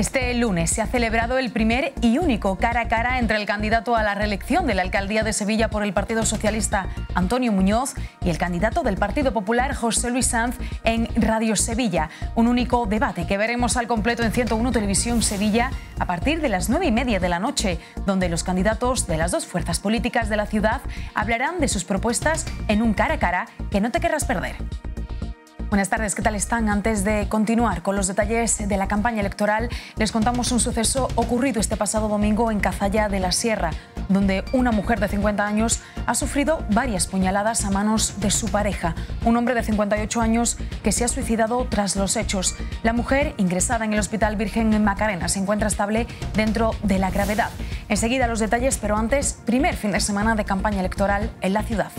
Este lunes se ha celebrado el primer y único cara a cara entre el candidato a la reelección de la alcaldía de Sevilla por el Partido Socialista, Antonio Muñoz, y el candidato del Partido Popular, José Luis Sanz, en Radio Sevilla. Un único debate que veremos al completo en 101 Televisión Sevilla a partir de las 9 y media de la noche, donde los candidatos de las dos fuerzas políticas de la ciudad hablarán de sus propuestas en un cara a cara que no te querrás perder. Buenas tardes, ¿qué tal están? Antes de continuar con los detalles de la campaña electoral, les contamos un suceso ocurrido este pasado domingo en Cazalla de la Sierra, donde una mujer de 50 años ha sufrido varias puñaladas a manos de su pareja, un hombre de 58 años que se ha suicidado tras los hechos. La mujer, ingresada en el Hospital Virgen en Macarena, se encuentra estable dentro de la gravedad. Enseguida los detalles, pero antes, primer fin de semana de campaña electoral en la ciudad.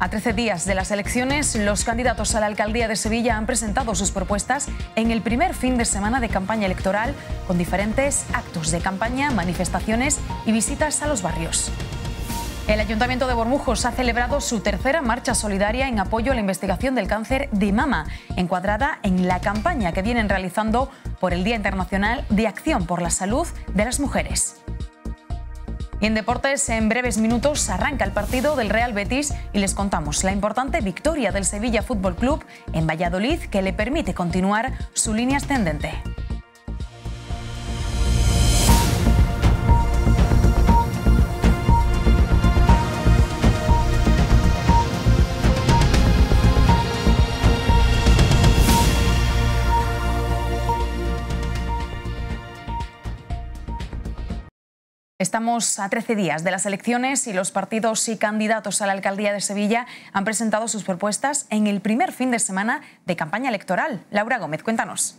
A 13 días de las elecciones, los candidatos a la alcaldía de Sevilla han presentado sus propuestas en el primer fin de semana de campaña electoral, con diferentes actos de campaña, manifestaciones y visitas a los barrios. El Ayuntamiento de Bormujos ha celebrado su tercera marcha solidaria en apoyo a la investigación del cáncer de mama, encuadrada en la campaña que vienen realizando por el Día Internacional de Acción por la Salud de las Mujeres. Y en deportes, en breves minutos arranca el partido del Real Betis y les contamos la importante victoria del Sevilla Fútbol Club en Valladolid que le permite continuar su línea ascendente. Estamos a 13 días de las elecciones y los partidos y candidatos a la alcaldía de Sevilla han presentado sus propuestas en el primer fin de semana de campaña electoral. Laura Gómez, cuéntanos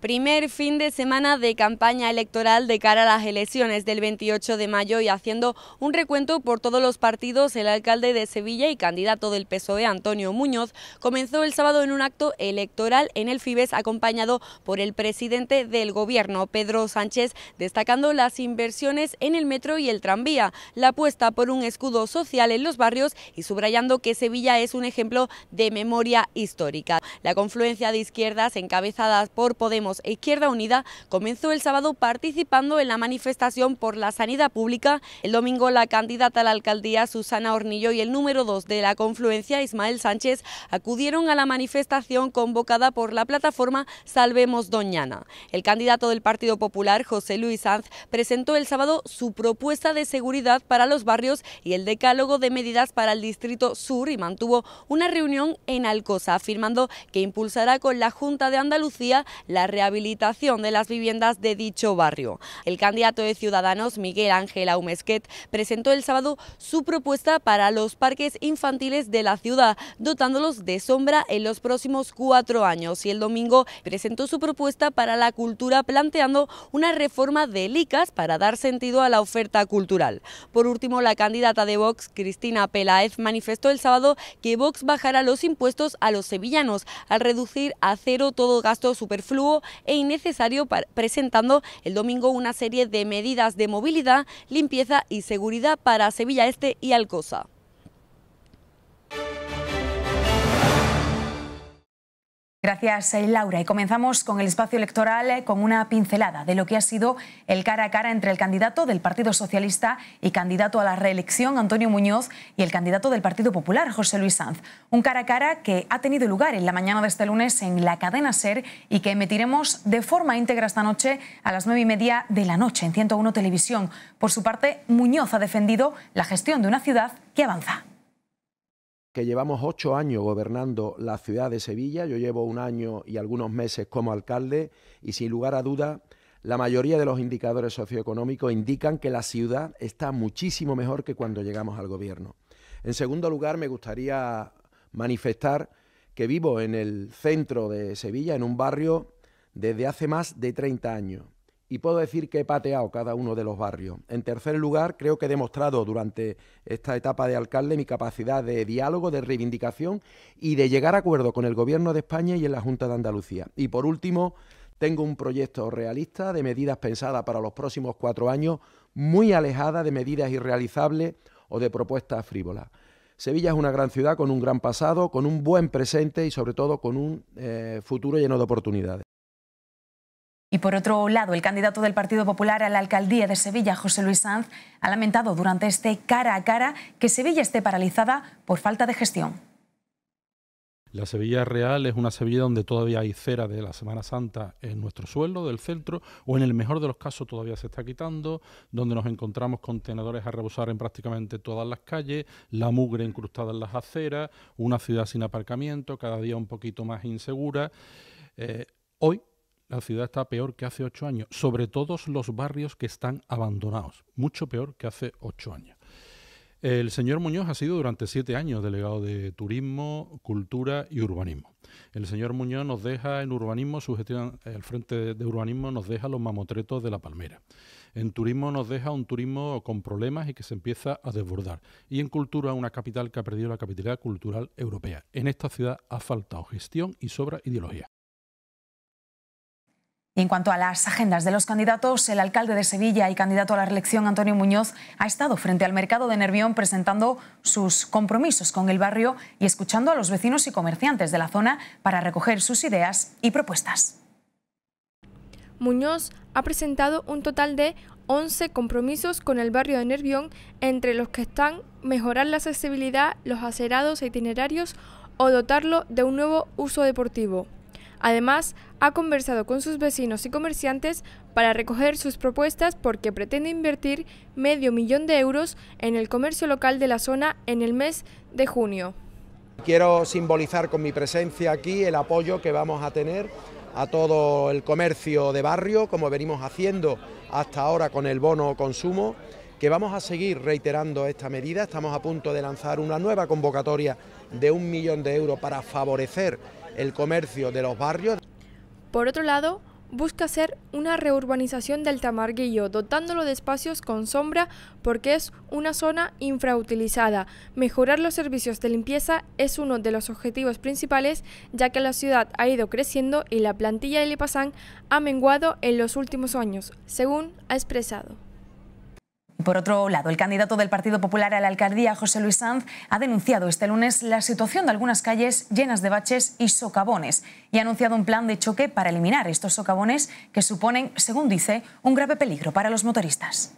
primer fin de semana de campaña electoral de cara a las elecciones del 28 de mayo y haciendo un recuento por todos los partidos, el alcalde de Sevilla y candidato del PSOE, Antonio Muñoz, comenzó el sábado en un acto electoral en el FIBES acompañado por el presidente del gobierno, Pedro Sánchez, destacando las inversiones en el metro y el tranvía, la apuesta por un escudo social en los barrios y subrayando que Sevilla es un ejemplo de memoria histórica. La confluencia de izquierdas encabezadas por Podemos e Izquierda Unida comenzó el sábado participando en la manifestación por la sanidad pública. El domingo la candidata a la alcaldía Susana Hornillo y el número 2 de la confluencia Ismael Sánchez acudieron a la manifestación convocada por la plataforma Salvemos Doñana. El candidato del Partido Popular, José Luis Sanz, presentó el sábado su propuesta de seguridad para los barrios y el decálogo de medidas para el Distrito Sur y mantuvo una reunión en Alcosa, afirmando que impulsará con la Junta de Andalucía la de las viviendas de dicho barrio. El candidato de Ciudadanos, Miguel Ángel Aumesquet, presentó el sábado su propuesta para los parques infantiles de la ciudad, dotándolos de sombra en los próximos cuatro años. Y el domingo presentó su propuesta para la cultura, planteando una reforma de licas para dar sentido a la oferta cultural. Por último, la candidata de Vox, Cristina Peláez, manifestó el sábado que Vox bajará los impuestos a los sevillanos al reducir a cero todo gasto superfluo e innecesario presentando el domingo una serie de medidas de movilidad, limpieza y seguridad para Sevilla Este y Alcosa. Gracias, eh, Laura. Y comenzamos con el espacio electoral eh, con una pincelada de lo que ha sido el cara a cara entre el candidato del Partido Socialista y candidato a la reelección, Antonio Muñoz, y el candidato del Partido Popular, José Luis Sanz. Un cara a cara que ha tenido lugar en la mañana de este lunes en la cadena SER y que emitiremos de forma íntegra esta noche a las nueve y media de la noche en 101 Televisión. Por su parte, Muñoz ha defendido la gestión de una ciudad que avanza que llevamos ocho años gobernando la ciudad de Sevilla. Yo llevo un año y algunos meses como alcalde y sin lugar a duda, la mayoría de los indicadores socioeconómicos indican que la ciudad está muchísimo mejor que cuando llegamos al gobierno. En segundo lugar, me gustaría manifestar que vivo en el centro de Sevilla, en un barrio desde hace más de 30 años y puedo decir que he pateado cada uno de los barrios. En tercer lugar, creo que he demostrado durante esta etapa de alcalde mi capacidad de diálogo, de reivindicación y de llegar a acuerdo con el Gobierno de España y en la Junta de Andalucía. Y por último, tengo un proyecto realista de medidas pensadas para los próximos cuatro años, muy alejada de medidas irrealizables o de propuestas frívolas. Sevilla es una gran ciudad con un gran pasado, con un buen presente y sobre todo con un eh, futuro lleno de oportunidades. Y por otro lado, el candidato del Partido Popular a la alcaldía de Sevilla, José Luis Sanz, ha lamentado durante este cara a cara que Sevilla esté paralizada por falta de gestión. La Sevilla Real es una Sevilla donde todavía hay cera de la Semana Santa en nuestro suelo del centro, o en el mejor de los casos todavía se está quitando, donde nos encontramos contenedores a rebosar en prácticamente todas las calles, la mugre incrustada en las aceras, una ciudad sin aparcamiento, cada día un poquito más insegura. Eh, hoy la ciudad está peor que hace ocho años, sobre todo los barrios que están abandonados, mucho peor que hace ocho años. El señor Muñoz ha sido durante siete años delegado de Turismo, Cultura y Urbanismo. El señor Muñoz nos deja en urbanismo, su gestión, el eh, frente de urbanismo nos deja los mamotretos de la palmera. En turismo nos deja un turismo con problemas y que se empieza a desbordar. Y en cultura una capital que ha perdido la capitalidad cultural europea. En esta ciudad ha faltado gestión y sobra ideología. Y en cuanto a las agendas de los candidatos, el alcalde de Sevilla y candidato a la reelección, Antonio Muñoz, ha estado frente al mercado de Nervión presentando sus compromisos con el barrio y escuchando a los vecinos y comerciantes de la zona para recoger sus ideas y propuestas. Muñoz ha presentado un total de 11 compromisos con el barrio de Nervión, entre los que están mejorar la accesibilidad, los acerados e itinerarios o dotarlo de un nuevo uso deportivo. Además, ha conversado con sus vecinos y comerciantes para recoger sus propuestas porque pretende invertir medio millón de euros en el comercio local de la zona en el mes de junio. Quiero simbolizar con mi presencia aquí el apoyo que vamos a tener a todo el comercio de barrio, como venimos haciendo hasta ahora con el bono consumo, que vamos a seguir reiterando esta medida. Estamos a punto de lanzar una nueva convocatoria de un millón de euros para favorecer el comercio de los barrios. Por otro lado, busca hacer una reurbanización del Tamarguillo, dotándolo de espacios con sombra porque es una zona infrautilizada. Mejorar los servicios de limpieza es uno de los objetivos principales, ya que la ciudad ha ido creciendo y la plantilla de Lipasán ha menguado en los últimos años, según ha expresado. Por otro lado, el candidato del Partido Popular a la alcaldía, José Luis Sanz, ha denunciado este lunes la situación de algunas calles llenas de baches y socavones y ha anunciado un plan de choque para eliminar estos socavones que suponen, según dice, un grave peligro para los motoristas.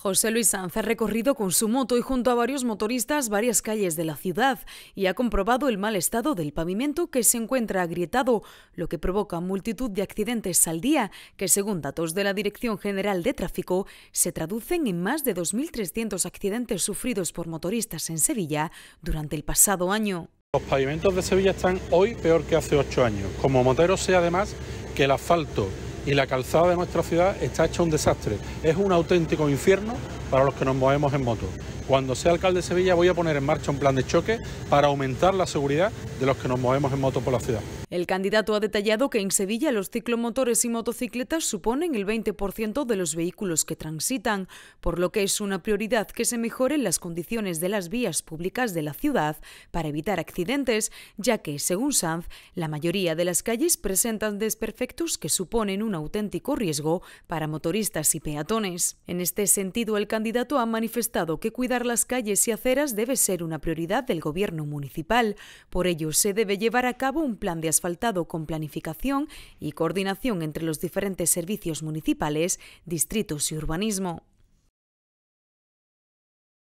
José Luis Sanz ha recorrido con su moto y junto a varios motoristas varias calles de la ciudad y ha comprobado el mal estado del pavimento que se encuentra agrietado, lo que provoca multitud de accidentes al día que, según datos de la Dirección General de Tráfico, se traducen en más de 2.300 accidentes sufridos por motoristas en Sevilla durante el pasado año. Los pavimentos de Sevilla están hoy peor que hace ocho años. Como motero sé además que el asfalto y la calzada de nuestra ciudad está hecha un desastre. Es un auténtico infierno para los que nos movemos en moto. Cuando sea alcalde de Sevilla voy a poner en marcha un plan de choque para aumentar la seguridad de los que nos movemos en moto por la ciudad. El candidato ha detallado que en Sevilla los ciclomotores y motocicletas suponen el 20% de los vehículos que transitan, por lo que es una prioridad que se mejoren las condiciones de las vías públicas de la ciudad para evitar accidentes, ya que, según Sanz, la mayoría de las calles presentan desperfectos que suponen un auténtico riesgo para motoristas y peatones. En este sentido, el candidato ha manifestado que cuidar las calles y aceras debe ser una prioridad del gobierno municipal. Por ello, se debe llevar a cabo un plan de asfaltado con planificación y coordinación entre los diferentes servicios municipales, distritos y urbanismo.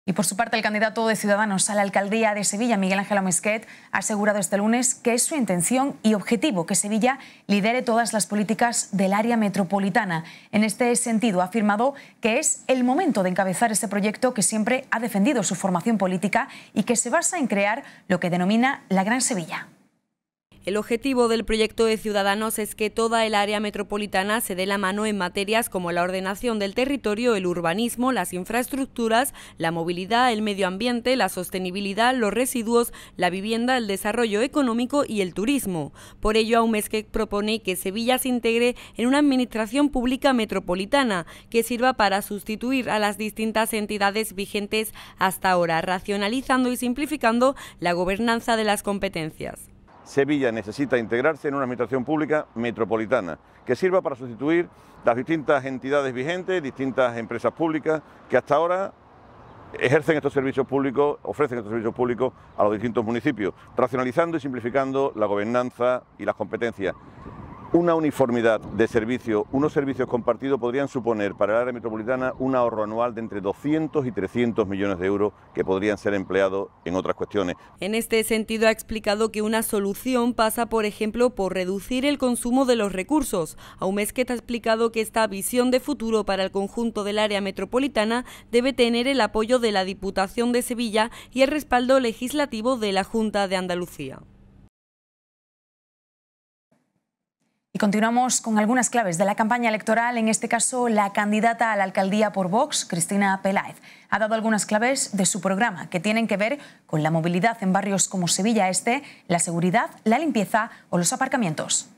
Y por su parte, el candidato de Ciudadanos a la alcaldía de Sevilla, Miguel Ángel Amesquet, ha asegurado este lunes que es su intención y objetivo que Sevilla lidere todas las políticas del área metropolitana. En este sentido, ha afirmado que es el momento de encabezar este proyecto que siempre ha defendido su formación política y que se basa en crear lo que denomina la Gran Sevilla. El objetivo del proyecto de Ciudadanos es que toda el área metropolitana se dé la mano en materias como la ordenación del territorio, el urbanismo, las infraestructuras, la movilidad, el medio ambiente, la sostenibilidad, los residuos, la vivienda, el desarrollo económico y el turismo. Por ello, que propone que Sevilla se integre en una administración pública metropolitana que sirva para sustituir a las distintas entidades vigentes hasta ahora, racionalizando y simplificando la gobernanza de las competencias. Sevilla necesita integrarse en una administración pública metropolitana que sirva para sustituir las distintas entidades vigentes, distintas empresas públicas que hasta ahora ejercen estos servicios públicos, ofrecen estos servicios públicos a los distintos municipios, racionalizando y simplificando la gobernanza y las competencias. Una uniformidad de servicio, unos servicios compartidos podrían suponer para el área metropolitana un ahorro anual de entre 200 y 300 millones de euros que podrían ser empleados en otras cuestiones. En este sentido ha explicado que una solución pasa, por ejemplo, por reducir el consumo de los recursos. que ha explicado que esta visión de futuro para el conjunto del área metropolitana debe tener el apoyo de la Diputación de Sevilla y el respaldo legislativo de la Junta de Andalucía. continuamos con algunas claves de la campaña electoral, en este caso la candidata a la alcaldía por Vox, Cristina Peláez, ha dado algunas claves de su programa que tienen que ver con la movilidad en barrios como Sevilla Este, la seguridad, la limpieza o los aparcamientos.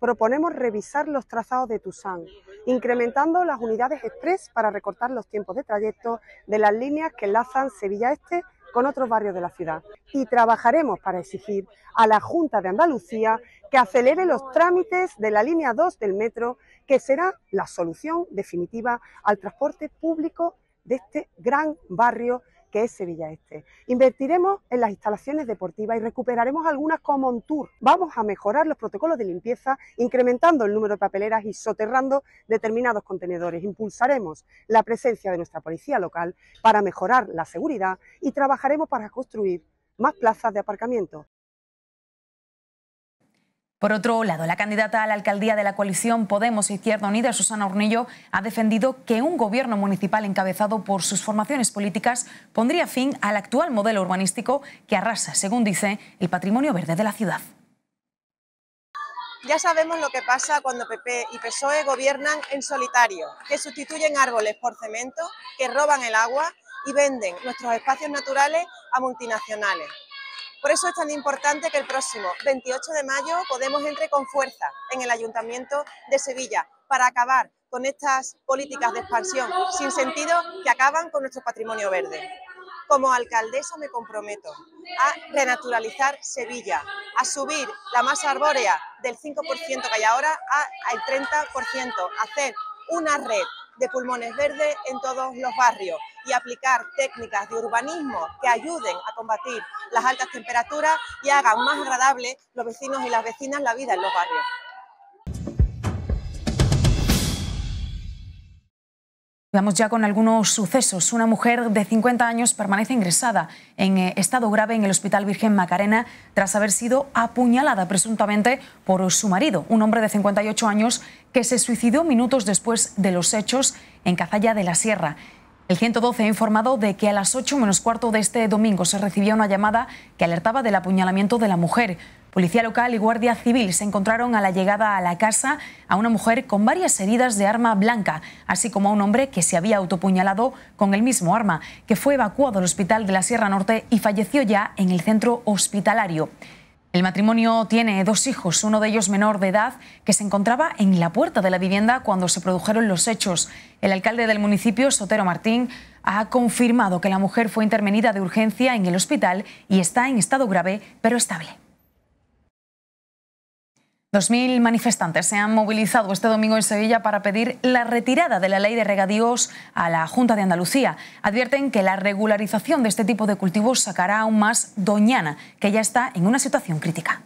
Proponemos revisar los trazados de Tusán, incrementando las unidades express para recortar los tiempos de trayecto de las líneas que enlazan Sevilla Este con otros barrios de la ciudad y trabajaremos para exigir a la Junta de Andalucía que acelere los trámites de la línea 2 del metro, que será la solución definitiva al transporte público de este gran barrio que es Sevilla Este. Invertiremos en las instalaciones deportivas y recuperaremos algunas como un tour. Vamos a mejorar los protocolos de limpieza, incrementando el número de papeleras y soterrando determinados contenedores. Impulsaremos la presencia de nuestra policía local para mejorar la seguridad y trabajaremos para construir más plazas de aparcamiento. Por otro lado, la candidata a la alcaldía de la coalición Podemos Izquierda Unida, Susana Hornillo, ha defendido que un gobierno municipal encabezado por sus formaciones políticas pondría fin al actual modelo urbanístico que arrasa, según dice, el patrimonio verde de la ciudad. Ya sabemos lo que pasa cuando PP y PSOE gobiernan en solitario, que sustituyen árboles por cemento, que roban el agua y venden nuestros espacios naturales a multinacionales. Por eso es tan importante que el próximo 28 de mayo Podemos entre con fuerza en el Ayuntamiento de Sevilla para acabar con estas políticas de expansión sin sentido que acaban con nuestro patrimonio verde. Como alcaldesa me comprometo a renaturalizar Sevilla, a subir la masa arbórea del 5% que hay ahora al 30%, a hacer una red de pulmones verdes en todos los barrios, y aplicar técnicas de urbanismo que ayuden a combatir las altas temperaturas y hagan más agradable los vecinos y las vecinas la vida en los barrios. Vamos ya con algunos sucesos. Una mujer de 50 años permanece ingresada en eh, estado grave en el Hospital Virgen Macarena tras haber sido apuñalada presuntamente por su marido, un hombre de 58 años que se suicidó minutos después de los hechos en Cazalla de la Sierra. El 112 ha informado de que a las 8 menos cuarto de este domingo se recibió una llamada que alertaba del apuñalamiento de la mujer. Policía local y guardia civil se encontraron a la llegada a la casa a una mujer con varias heridas de arma blanca, así como a un hombre que se había autopuñalado con el mismo arma, que fue evacuado al hospital de la Sierra Norte y falleció ya en el centro hospitalario. El matrimonio tiene dos hijos, uno de ellos menor de edad, que se encontraba en la puerta de la vivienda cuando se produjeron los hechos. El alcalde del municipio, Sotero Martín, ha confirmado que la mujer fue intervenida de urgencia en el hospital y está en estado grave pero estable. 2.000 manifestantes se han movilizado este domingo en Sevilla para pedir la retirada de la ley de regadíos a la Junta de Andalucía. Advierten que la regularización de este tipo de cultivos sacará aún más Doñana, que ya está en una situación crítica.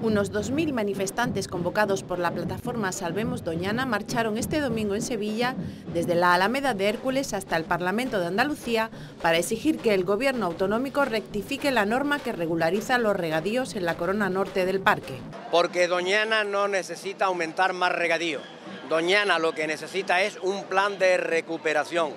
Unos 2.000 manifestantes convocados por la plataforma Salvemos Doñana marcharon este domingo en Sevilla, desde la Alameda de Hércules hasta el Parlamento de Andalucía, para exigir que el Gobierno autonómico rectifique la norma que regulariza los regadíos en la corona norte del parque. Porque Doñana no necesita aumentar más regadío. Doñana lo que necesita es un plan de recuperación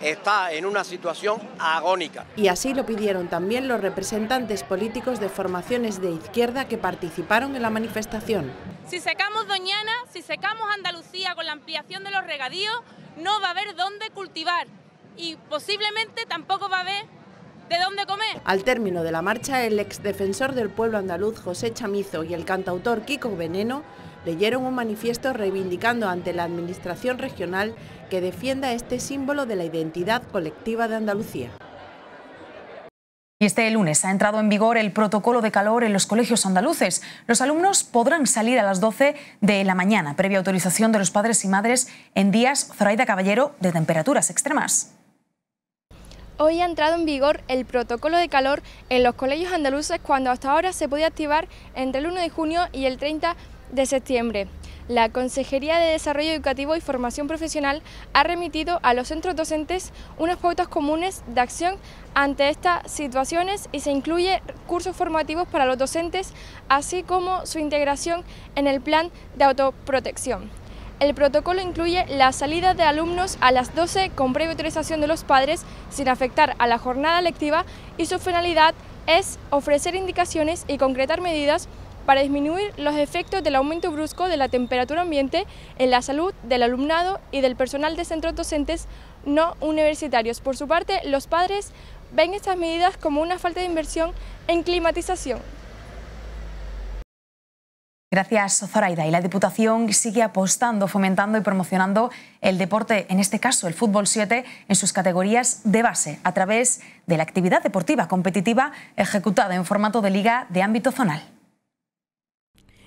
está en una situación agónica. Y así lo pidieron también los representantes políticos de formaciones de izquierda que participaron en la manifestación. Si secamos Doñana, si secamos Andalucía con la ampliación de los regadíos, no va a haber dónde cultivar y posiblemente tampoco va a haber de dónde comer. Al término de la marcha, el ex defensor del pueblo andaluz José Chamizo y el cantautor Kiko Veneno leyeron un manifiesto reivindicando ante la Administración regional que defienda este símbolo de la identidad colectiva de Andalucía. Y Este lunes ha entrado en vigor el protocolo de calor en los colegios andaluces. Los alumnos podrán salir a las 12 de la mañana, previa autorización de los padres y madres en días, Zoraida Caballero, de temperaturas extremas. Hoy ha entrado en vigor el protocolo de calor en los colegios andaluces cuando hasta ahora se podía activar entre el 1 de junio y el 30 de septiembre. La Consejería de Desarrollo Educativo y Formación Profesional ha remitido a los centros docentes unas pautas comunes de acción ante estas situaciones y se incluye cursos formativos para los docentes, así como su integración en el plan de autoprotección. El protocolo incluye la salida de alumnos a las 12 con previa autorización de los padres sin afectar a la jornada lectiva y su finalidad es ofrecer indicaciones y concretar medidas para disminuir los efectos del aumento brusco de la temperatura ambiente en la salud del alumnado y del personal de centros docentes no universitarios. Por su parte, los padres ven estas medidas como una falta de inversión en climatización. Gracias, Zoraida. Y la Diputación sigue apostando, fomentando y promocionando el deporte, en este caso el fútbol 7, en sus categorías de base, a través de la actividad deportiva competitiva ejecutada en formato de liga de ámbito zonal.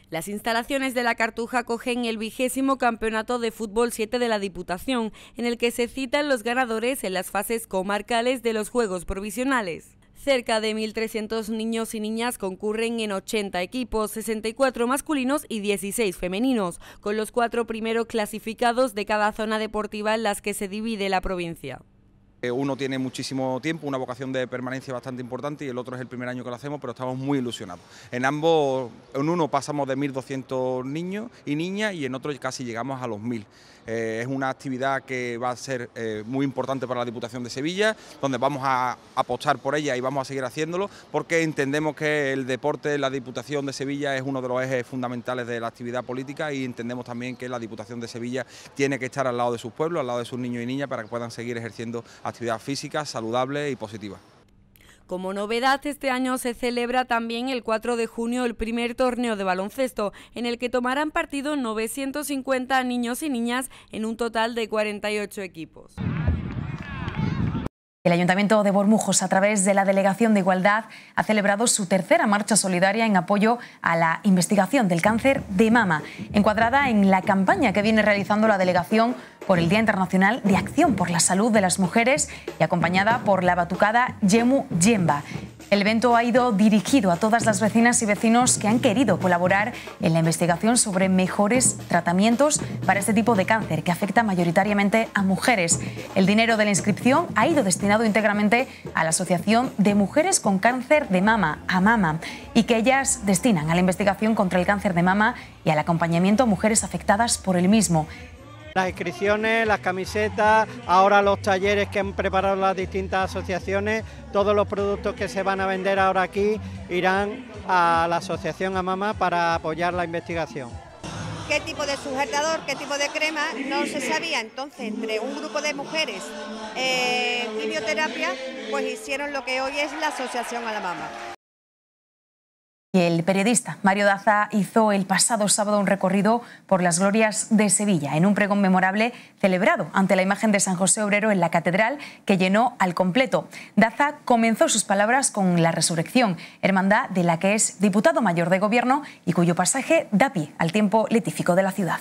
Las instalaciones de la Cartuja acogen el vigésimo campeonato de fútbol 7 de la Diputación, en el que se citan los ganadores en las fases comarcales de los Juegos Provisionales. Cerca de 1.300 niños y niñas concurren en 80 equipos, 64 masculinos y 16 femeninos, con los cuatro primeros clasificados de cada zona deportiva en las que se divide la provincia. Eh, uno tiene muchísimo tiempo, una vocación de permanencia bastante importante y el otro es el primer año que lo hacemos, pero estamos muy ilusionados. En ambos, en uno pasamos de 1.200 niños y niñas y en otro casi llegamos a los 1.000. Eh, es una actividad que va a ser eh, muy importante para la Diputación de Sevilla, donde vamos a apostar por ella y vamos a seguir haciéndolo, porque entendemos que el deporte en la Diputación de Sevilla es uno de los ejes fundamentales de la actividad política y entendemos también que la Diputación de Sevilla tiene que estar al lado de sus pueblos, al lado de sus niños y niñas, para que puedan seguir ejerciendo actividad física saludable y positiva. Como novedad, este año se celebra también el 4 de junio el primer torneo de baloncesto, en el que tomarán partido 950 niños y niñas en un total de 48 equipos. El Ayuntamiento de Bormujos, a través de la Delegación de Igualdad, ha celebrado su tercera marcha solidaria en apoyo a la investigación del cáncer de mama, encuadrada en la campaña que viene realizando la Delegación por el Día Internacional de Acción por la Salud de las Mujeres y acompañada por la batucada Yemu Yemba. El evento ha ido dirigido a todas las vecinas y vecinos que han querido colaborar en la investigación sobre mejores tratamientos para este tipo de cáncer que afecta mayoritariamente a mujeres. El dinero de la inscripción ha ido destinado íntegramente a la Asociación de Mujeres con Cáncer de Mama, a Mama, y que ellas destinan a la investigación contra el cáncer de mama y al acompañamiento a mujeres afectadas por el mismo las inscripciones, las camisetas, ahora los talleres que han preparado las distintas asociaciones, todos los productos que se van a vender ahora aquí irán a la asociación Amama para apoyar la investigación. ¿Qué tipo de sujetador, qué tipo de crema? No se sabía. Entonces, entre un grupo de mujeres eh, quimioterapia, pues hicieron lo que hoy es la Asociación Amama. El periodista Mario Daza hizo el pasado sábado un recorrido por las glorias de Sevilla en un pregón memorable celebrado ante la imagen de San José Obrero en la catedral que llenó al completo. Daza comenzó sus palabras con la resurrección, hermandad de la que es diputado mayor de gobierno y cuyo pasaje da pie al tiempo letífico de la ciudad.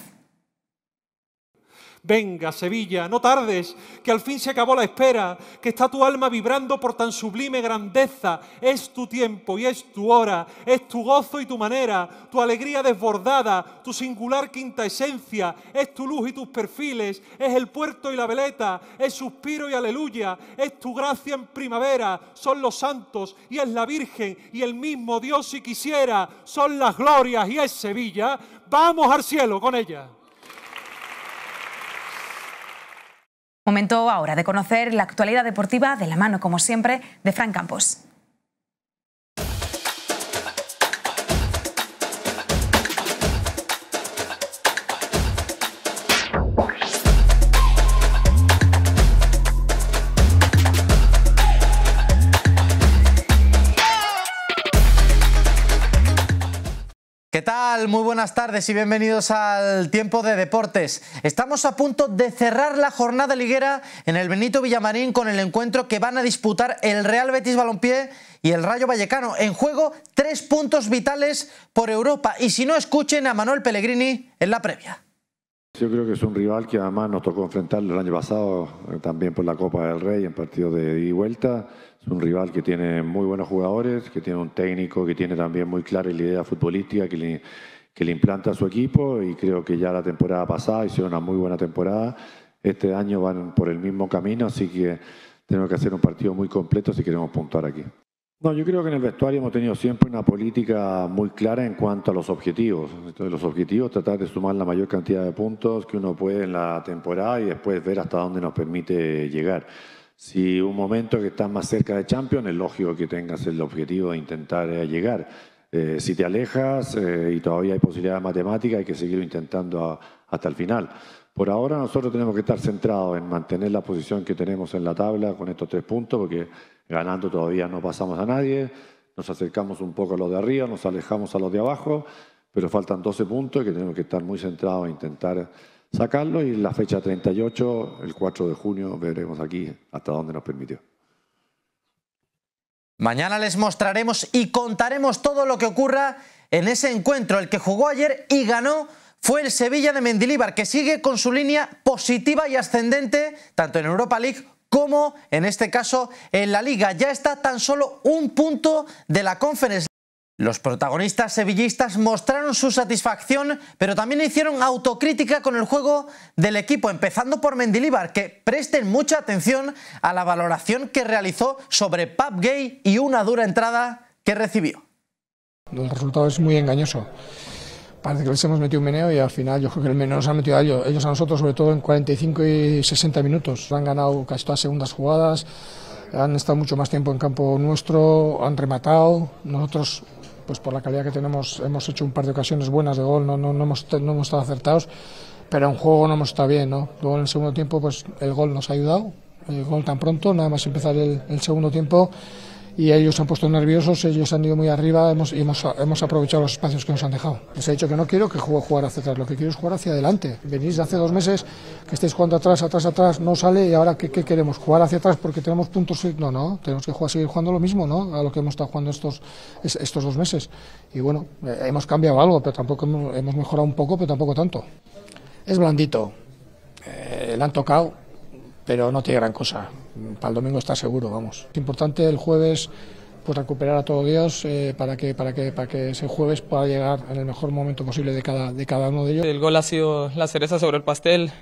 Venga, Sevilla, no tardes, que al fin se acabó la espera, que está tu alma vibrando por tan sublime grandeza. Es tu tiempo y es tu hora, es tu gozo y tu manera, tu alegría desbordada, tu singular quinta esencia, es tu luz y tus perfiles, es el puerto y la veleta, es suspiro y aleluya, es tu gracia en primavera, son los santos y es la Virgen y el mismo Dios si quisiera, son las glorias y es Sevilla. Vamos al cielo con ella. Momento ahora de conocer la actualidad deportiva de la mano, como siempre, de Fran Campos. tal? Muy buenas tardes y bienvenidos al Tiempo de Deportes. Estamos a punto de cerrar la jornada liguera en el Benito Villamarín con el encuentro que van a disputar el Real Betis Balompié y el Rayo Vallecano. En juego, tres puntos vitales por Europa. Y si no, escuchen a Manuel Pellegrini en la previa. Yo creo que es un rival que además nos tocó enfrentar el año pasado eh, también por la Copa del Rey en partido de ida y vuelta. Es un rival que tiene muy buenos jugadores, que tiene un técnico que tiene también muy clara la idea futbolística que le, que le implanta a su equipo y creo que ya la temporada pasada hizo una muy buena temporada. Este año van por el mismo camino, así que tenemos que hacer un partido muy completo si queremos puntuar aquí. No, yo creo que en el vestuario hemos tenido siempre una política muy clara en cuanto a los objetivos. Entonces, los objetivos, tratar de sumar la mayor cantidad de puntos que uno puede en la temporada y después ver hasta dónde nos permite llegar. Si un momento que estás más cerca de Champions, es lógico que tengas el objetivo de intentar eh, llegar. Eh, si te alejas eh, y todavía hay posibilidad matemática, hay que seguir intentando hasta el final. Por ahora nosotros tenemos que estar centrados en mantener la posición que tenemos en la tabla con estos tres puntos, porque ganando todavía no pasamos a nadie, nos acercamos un poco a los de arriba, nos alejamos a los de abajo, pero faltan 12 puntos que tenemos que estar muy centrados en intentar sacarlo y la fecha 38, el 4 de junio, veremos aquí hasta dónde nos permitió. Mañana les mostraremos y contaremos todo lo que ocurra en ese encuentro. El que jugó ayer y ganó fue el Sevilla de Mendilíbar, que sigue con su línea positiva y ascendente, tanto en Europa League como en este caso en la Liga. Ya está tan solo un punto de la Conference. Los protagonistas sevillistas mostraron su satisfacción, pero también hicieron autocrítica con el juego del equipo, empezando por Mendilíbar, que presten mucha atención a la valoración que realizó sobre Pap Gay y una dura entrada que recibió. El resultado es muy engañoso. Parece que les hemos metido un meneo y al final yo creo que el meneo nos ha metido a ellos, ellos a nosotros, sobre todo en 45 y 60 minutos. Han ganado casi todas segundas jugadas, han estado mucho más tiempo en campo nuestro, han rematado. Nosotros pues por la calidad que tenemos, hemos hecho un par de ocasiones buenas de gol, no, no, hemos, estado acertados, pero en juego no hemos estado bien, ¿no? Luego en el segundo tiempo, pues el gol nos ha ayudado, el gol tan pronto, nada más empezar el segundo tiempo y ellos se han puesto nerviosos, ellos se han ido muy arriba hemos, y hemos, hemos aprovechado los espacios que nos han dejado. Les he dicho que no quiero que juegue jugar hacia atrás, lo que quiero es jugar hacia adelante. Venís de hace dos meses que estáis jugando atrás, atrás, atrás, no sale y ahora ¿qué, queremos? ¿Jugar hacia atrás porque tenemos puntos? No, no, tenemos que jugar, seguir jugando lo mismo ¿no? a lo que hemos estado jugando estos, estos dos meses. Y bueno, eh, hemos cambiado algo, pero tampoco hemos, mejorado un poco, pero tampoco tanto. Es blandito, eh, le han tocado pero no tiene gran cosa. Para el domingo está seguro, vamos. Es importante el jueves pues recuperar a todos Dios eh, para que para que para que ese jueves pueda llegar en el mejor momento posible de cada de cada uno de ellos. El gol ha sido la cereza sobre el pastel.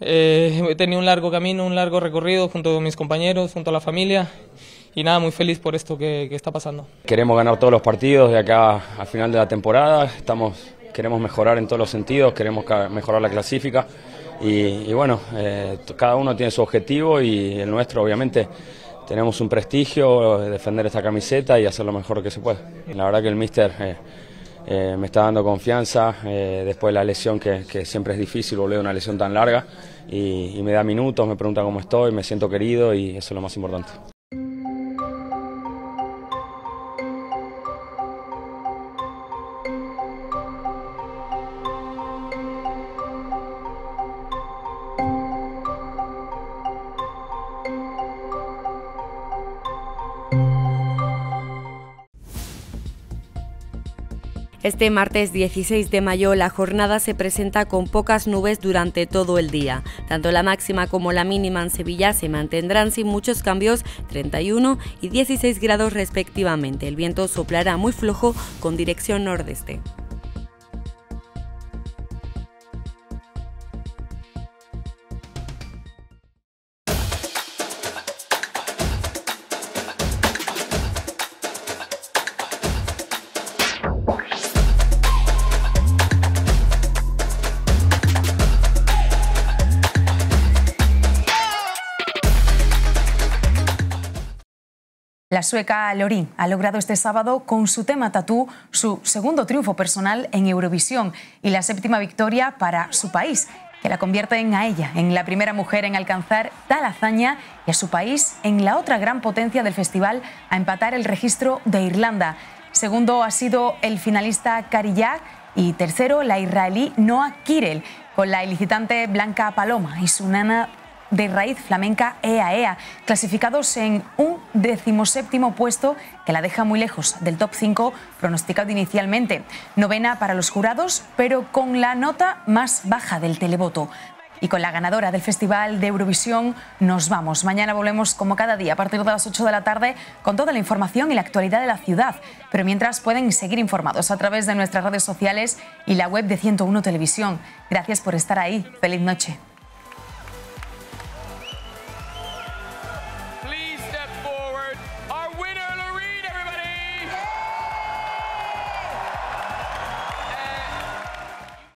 Eh, he tenido un largo camino, un largo recorrido junto con mis compañeros, junto a la familia y nada, muy feliz por esto que, está pasando. Queremos ganar todos los partidos de acá al final de la temporada, estamos, queremos mejorar en todos los sentidos, queremos mejorar la clasifica. Y, bueno, eh, cada uno tiene su objetivo y el nuestro obviamente tenemos un prestigio, eh, defender esta camiseta y hacer lo mejor que se puede. La verdad que el mister eh, me está dando confianza después de la lesión que, siempre es difícil volver a una lesión tan larga y me da minutos, me pregunta cómo estoy, me siento querido y eso es lo más importante. Este martes 16 de mayo la jornada se presenta con pocas nubes durante todo el día. Tanto la máxima como la mínima en Sevilla se mantendrán sin muchos cambios, 31 y 16 grados respectivamente. El viento soplará muy flojo con dirección nordeste. sueca Lorín ha logrado este sábado con su tema Tatú su segundo triunfo personal en Eurovisión y la séptima victoria para su país, que la en a ella en la primera mujer en alcanzar tal hazaña y a su país en la otra gran potencia del festival a empatar el registro de Irlanda. Segundo ha sido el finalista Carillac y tercero la israelí Noah Kirel, con la ilicitante Blanca Paloma y su nana de raíz flamenca EAEA, clasificados en un decimoséptimo puesto que la deja muy lejos del top 5 pronosticado inicialmente. Novena para los jurados, pero con la nota más baja del televoto. Y con la ganadora del Festival de Eurovisión nos vamos. Mañana volvemos como cada día a partir de las 8 de la tarde con toda la información y la actualidad de la ciudad. Pero mientras pueden seguir informados a través de nuestras redes sociales y la web de 101 Televisión. Gracias por estar ahí. Feliz noche.